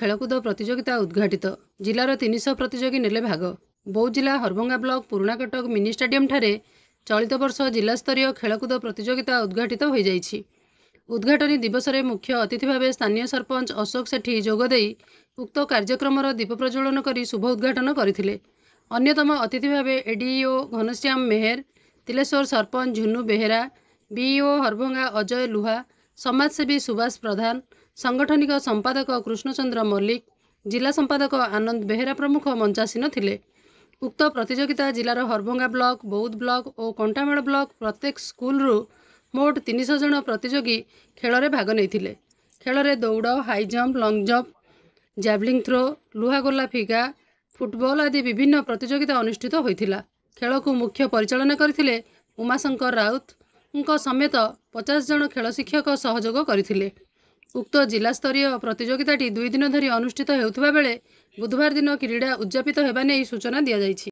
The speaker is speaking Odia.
ଖେଳକୁଦ ପ୍ରତିଯୋଗିତା ଉଦ୍ଘାଟିତ ଜିଲ୍ଲାର ତିନିଶହ ପ୍ରତିଯୋଗୀ ନେଲେ ଭାଗ ବୌଦ୍ଧ ଜିଲ୍ଲା ହରଭଙ୍ଗା ବ୍ଲକ ପୁରୁଣା କଟକ ମିନି ଷ୍ଟାଡିୟମଠାରେ ଚଳିତ ବର୍ଷ ଜିଲ୍ଲାସ୍ତରୀୟ ଖେଳକୁଦ ପ୍ରତିଯୋଗିତା ଉଦ୍ଘାଟିତ ହୋଇଯାଇଛି ଉଦ୍ଘାଟନୀ ଦିବସରେ ମୁଖ୍ୟ ଅତିଥି ଭାବେ ସ୍ଥାନୀୟ ସରପଞ୍ଚ ଅଶୋକ ସେଠୀ ଯୋଗଦେଇ ଉକ୍ତ କାର୍ଯ୍ୟକ୍ରମର ଦୀପ ପ୍ରଜ୍ୱଳନ କରି ଶୁଭ ଉଦ୍ଘାଟନ କରିଥିଲେ ଅନ୍ୟତମ ଅତିଥି ଭାବେ ଏଡିଇଓ ଘନଶ୍ୟାମ ମେହେର ତିଲେଶ୍ୱର ସରପଞ୍ଚ ଝୁନୁ ବେହେରା ବିଇଓ ହରଭଙ୍ଗା ଅଜୟ ଲୁହା ସମାଜସେବୀ ସୁବାସ ପ୍ରଧାନ ସାଂଗଠନିକ ସମ୍ପାଦକ କୃଷ୍ଣଚନ୍ଦ୍ର ମଲ୍ଲିକ ଜିଲ୍ଲା ସମ୍ପାଦକ ଆନନ୍ଦ ବେହେରା ପ୍ରମୁଖ ମଞ୍ଚାସୀନ ଥିଲେ ଉକ୍ତ ପ୍ରତିଯୋଗିତା ଜିଲ୍ଲାର ହରଭଙ୍ଗା ବ୍ଲକ ବୌଦ୍ଧ ବ୍ଲକ ଓ କଣ୍ଟାମାଳ ବ୍ଲକ ପ୍ରତ୍ୟେକ ସ୍କୁଲରୁ ମୋଟ ତିନିଶହ ଜଣ ପ୍ରତିଯୋଗୀ ଖେଳରେ ଭାଗ ନେଇଥିଲେ ଖେଳରେ ଦୌଡ଼ high jump long jump javelin throw ଲୁହାଗୋଲା ଫିଗା ଫୁଟବଲ ଆଦି ବିଭିନ୍ନ ପ୍ରତିଯୋଗିତା ଅନୁଷ୍ଠିତ ହୋଇଥିଲା ଖେଳକୁ ମୁଖ୍ୟ ପରିଚାଳନା କରିଥିଲେ ଉମାଶଙ୍କର ରାଉତ ଙ୍କ ସମେତ ପଚାଶ ଜଣ ଖେଳ ଶିକ୍ଷକ ସହଯୋଗ କରିଥିଲେ ଉକ୍ତ ଜିଲ୍ଲାସ୍ତରୀୟ ପ୍ରତିଯୋଗିତାଟି ଦୁଇ ଦିନ ଧରି ଅନୁଷ୍ଠିତ ହେଉଥିବା ବେଳେ ବୁଧବାର ଦିନ କ୍ରୀଡ଼ା ଉଦ୍ଯାପିତ ହେବା ନେଇ ସୂଚନା ଦିଆଯାଇଛି